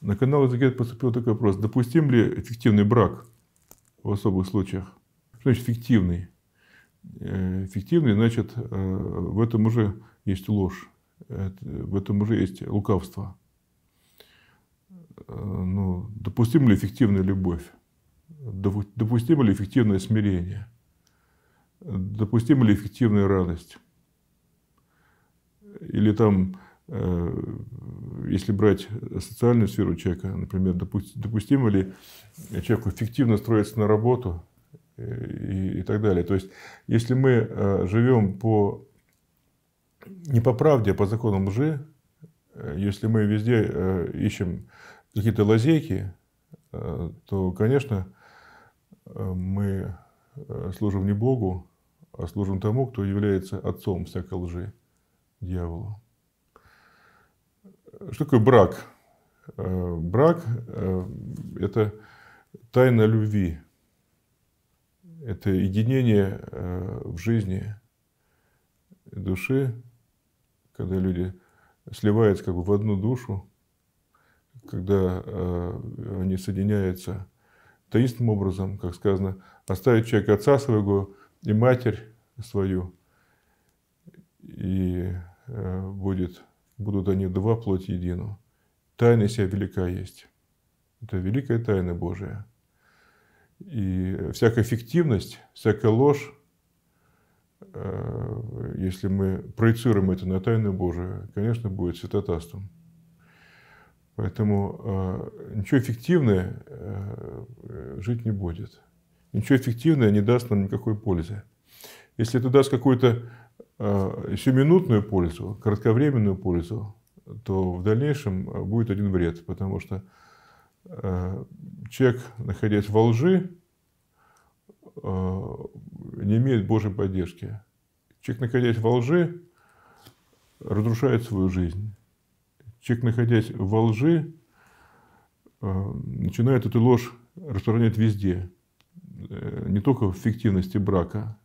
На канал Закет поступил такой вопрос. Допустим ли эффективный брак в особых случаях? Что значит фиктивный? Э, эффективный, значит, э, в этом уже есть ложь, э, в этом уже есть лукавство. Ну, допустим ли эффективная любовь? Допустим ли эффективное смирение? Допустим ли эффективная радость? Или там если брать социальную сферу человека, например, допустимо ли человеку эффективно строиться на работу э, и, и так далее. То есть, если мы э, живем по не по правде, а по законам лжи, э, если мы везде ищем какие-то лазейки, то, конечно, мы служим не Богу, а служим тому, кто является отцом всякой лжи, дьяволу. Что такое брак? Э, брак э, – это тайна любви. Это единение э, в жизни души, когда люди сливаются как бы в одну душу, когда они соединяются таинственным образом, как сказано, оставить человека отца своего и матерь свою, и будет будут они два плоти едину. Тайна себя велика есть. Это великая тайна Божия. И всякая фиктивность, всякая ложь, э, если мы проецируем это на тайну Божию, конечно, будет святотатством. Поэтому э, ничего эффективное э, жить не будет. Ничего эффективное не даст нам никакой пользы. Если это даст какую-то Э, сиюминутную пользу, кратковременную пользу, то в дальнейшем э, будет один вред, потому что э, человек, находясь во лжи, не имеет Божьей поддержки. Человек, находясь во лжи, разрушает свою жизнь. Человек, находясь во лжи, начинает эту ложь распространять везде. Не только в фиктивности брака,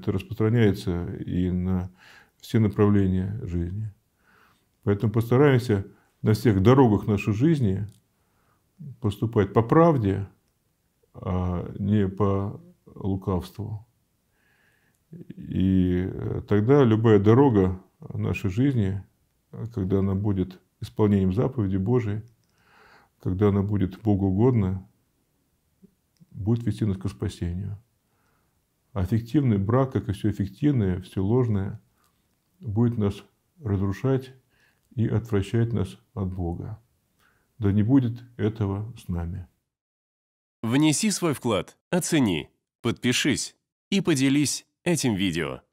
это распространяется и на все направления жизни. Поэтому постараемся на всех дорогах нашей жизни поступать по правде, а не по лукавству. И э, тогда любая дорога нашей жизни, когда она будет исполнением заповеди Божией, когда она будет Богу угодна, будет вести нас к спасению. А фиктивный брак, как и все эффективное, все ложное, будет нас разрушать и отвращать нас от Бога. Да не будет этого с нами. Внеси свой вклад, оцени, подпишись и поделись этим видео.